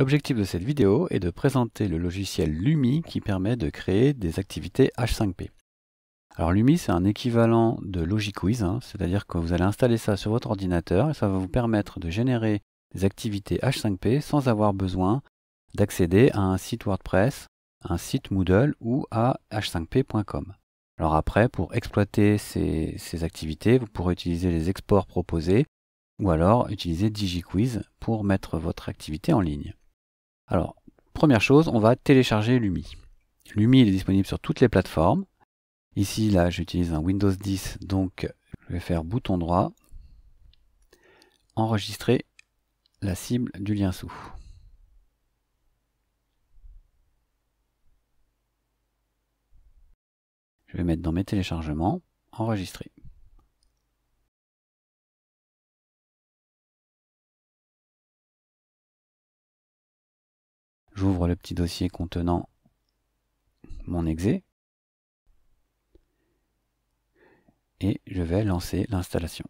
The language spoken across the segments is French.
L'objectif de cette vidéo est de présenter le logiciel Lumi qui permet de créer des activités H5P. Alors Lumi c'est un équivalent de LogiQuiz, hein, c'est-à-dire que vous allez installer ça sur votre ordinateur et ça va vous permettre de générer des activités H5P sans avoir besoin d'accéder à un site WordPress, un site Moodle ou à h5p.com. Alors après, pour exploiter ces, ces activités, vous pourrez utiliser les exports proposés ou alors utiliser DigiQuiz pour mettre votre activité en ligne. Alors, première chose, on va télécharger Lumi. Lumi, est disponible sur toutes les plateformes. Ici, là, j'utilise un Windows 10, donc je vais faire bouton droit, enregistrer la cible du lien sous. Je vais mettre dans mes téléchargements, enregistrer. J'ouvre le petit dossier contenant mon exe et je vais lancer l'installation.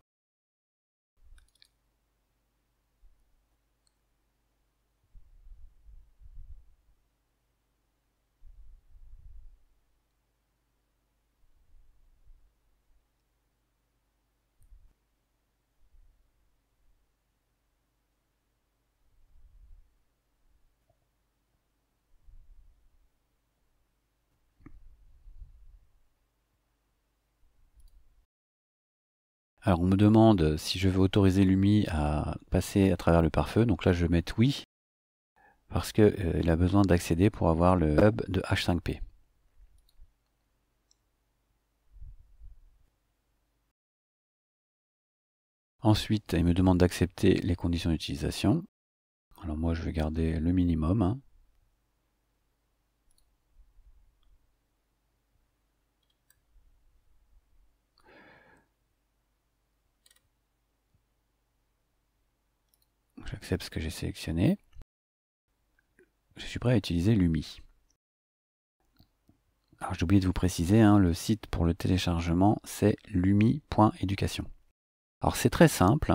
Alors on me demande si je veux autoriser l'UMI à passer à travers le pare-feu, donc là je vais mettre oui, parce qu'il euh, a besoin d'accéder pour avoir le hub de H5P. Ensuite, il me demande d'accepter les conditions d'utilisation. Alors moi je vais garder le minimum. Hein. J'accepte ce que j'ai sélectionné. Je suis prêt à utiliser Lumi. Alors j'ai oublié de vous préciser, hein, le site pour le téléchargement c'est lumi.education. Alors c'est très simple,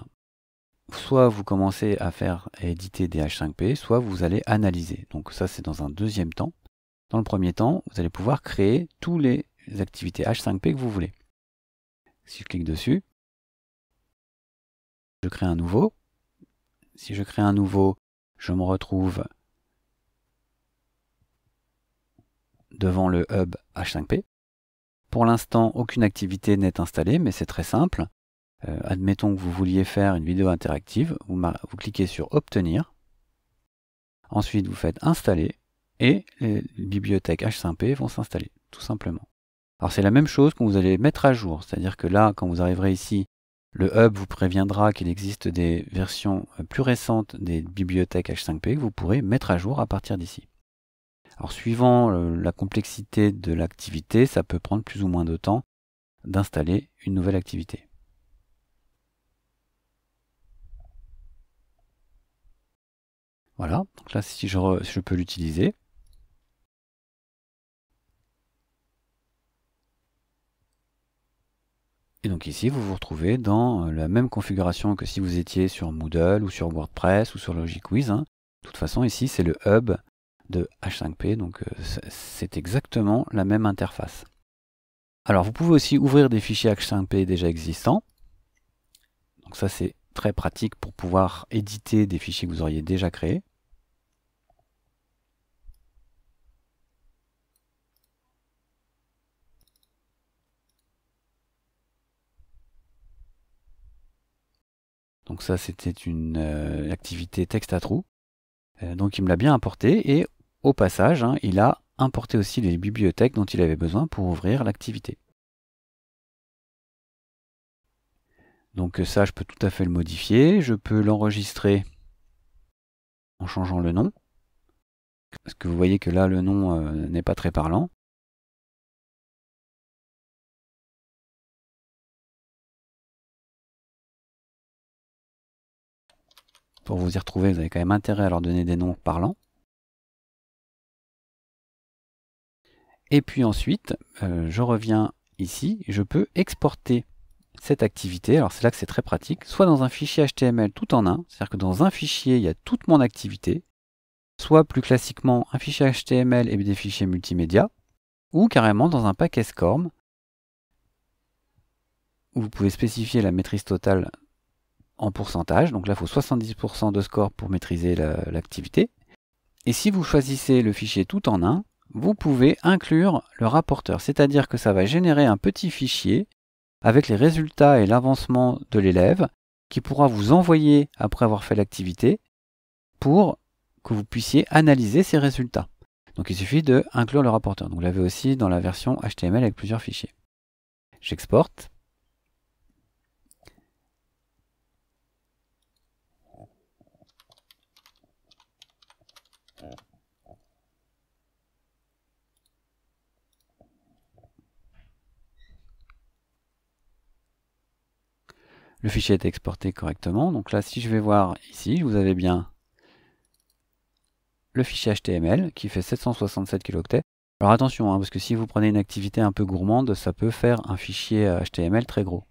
soit vous commencez à faire éditer des H5P, soit vous allez analyser. Donc ça c'est dans un deuxième temps. Dans le premier temps, vous allez pouvoir créer toutes les activités H5P que vous voulez. Si je clique dessus, je crée un nouveau si je crée un nouveau, je me retrouve devant le hub H5P. Pour l'instant, aucune activité n'est installée, mais c'est très simple. Euh, admettons que vous vouliez faire une vidéo interactive, vous, vous cliquez sur Obtenir. Ensuite, vous faites Installer et les bibliothèques H5P vont s'installer, tout simplement. Alors c'est la même chose quand vous allez mettre à jour, c'est-à-dire que là, quand vous arriverez ici, le hub vous préviendra qu'il existe des versions euh, plus récentes des bibliothèques H5P que vous pourrez mettre à jour à partir d'ici. Alors suivant euh, la complexité de l'activité, ça peut prendre plus ou moins de temps d'installer une nouvelle activité. Voilà, donc là si je, je peux l'utiliser, Et donc ici, vous vous retrouvez dans euh, la même configuration que si vous étiez sur Moodle ou sur WordPress ou sur LogicWiz. Hein. De toute façon, ici, c'est le hub de H5P, donc euh, c'est exactement la même interface. Alors, vous pouvez aussi ouvrir des fichiers H5P déjà existants. Donc ça, c'est très pratique pour pouvoir éditer des fichiers que vous auriez déjà créés. Donc ça, c'était une euh, activité texte à trous. Euh, donc il me l'a bien importé et au passage, hein, il a importé aussi les bibliothèques dont il avait besoin pour ouvrir l'activité. Donc ça, je peux tout à fait le modifier. Je peux l'enregistrer en changeant le nom. Parce que vous voyez que là, le nom euh, n'est pas très parlant. pour vous y retrouver, vous avez quand même intérêt à leur donner des noms parlants. Et puis ensuite, euh, je reviens ici, je peux exporter cette activité, alors c'est là que c'est très pratique, soit dans un fichier HTML tout en un, c'est-à-dire que dans un fichier, il y a toute mon activité, soit plus classiquement un fichier HTML et des fichiers multimédia, ou carrément dans un paquet SCORM, où vous pouvez spécifier la maîtrise totale en pourcentage. Donc là, il faut 70% de score pour maîtriser l'activité. et si vous choisissez le fichier tout en un, vous pouvez inclure le rapporteur, c'est-à-dire que ça va générer un petit fichier avec les résultats et l'avancement de l'élève qui pourra vous envoyer après avoir fait l'activité pour que vous puissiez analyser ces résultats. Donc il suffit de inclure le rapporteur. Donc vous l'avez aussi dans la version HTML avec plusieurs fichiers. J'exporte. le fichier est exporté correctement. Donc là, si je vais voir ici, vous avez bien le fichier HTML qui fait 767 kilooctets. Alors attention, hein, parce que si vous prenez une activité un peu gourmande, ça peut faire un fichier HTML euh, très gros.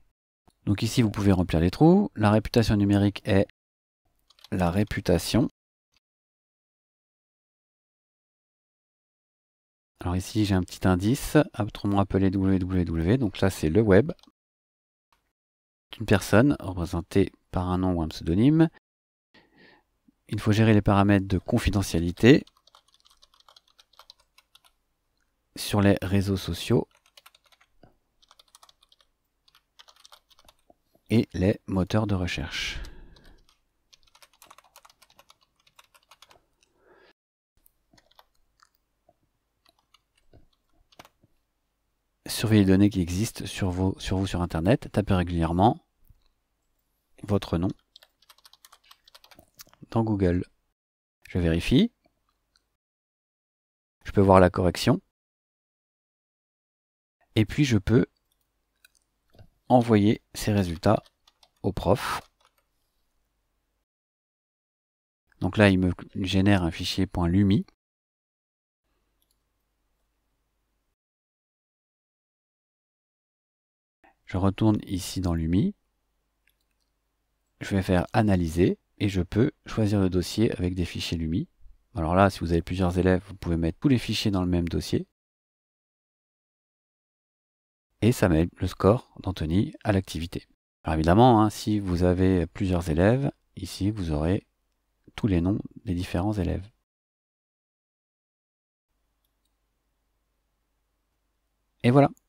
Donc ici, vous pouvez remplir les trous. La réputation numérique est la réputation. Alors ici, j'ai un petit indice, autrement appelé www, donc là c'est le web. Une personne, représentée par un nom ou un pseudonyme. Il faut gérer les paramètres de confidentialité sur les réseaux sociaux et les moteurs de recherche. surveiller les données qui existent sur, sur vous sur Internet, tapez régulièrement votre nom dans Google. Je vérifie. Je peux voir la correction. Et puis je peux envoyer ces résultats au prof. Donc là, il me génère un fichier .lumi Je retourne ici dans l'UMI. Je vais faire analyser et je peux choisir le dossier avec des fichiers LUMI. Alors là, si vous avez plusieurs élèves, vous pouvez mettre tous les fichiers dans le même dossier. Et ça met le score d'Anthony à l'activité. Alors évidemment, hein, si vous avez plusieurs élèves, ici vous aurez tous les noms des différents élèves. Et voilà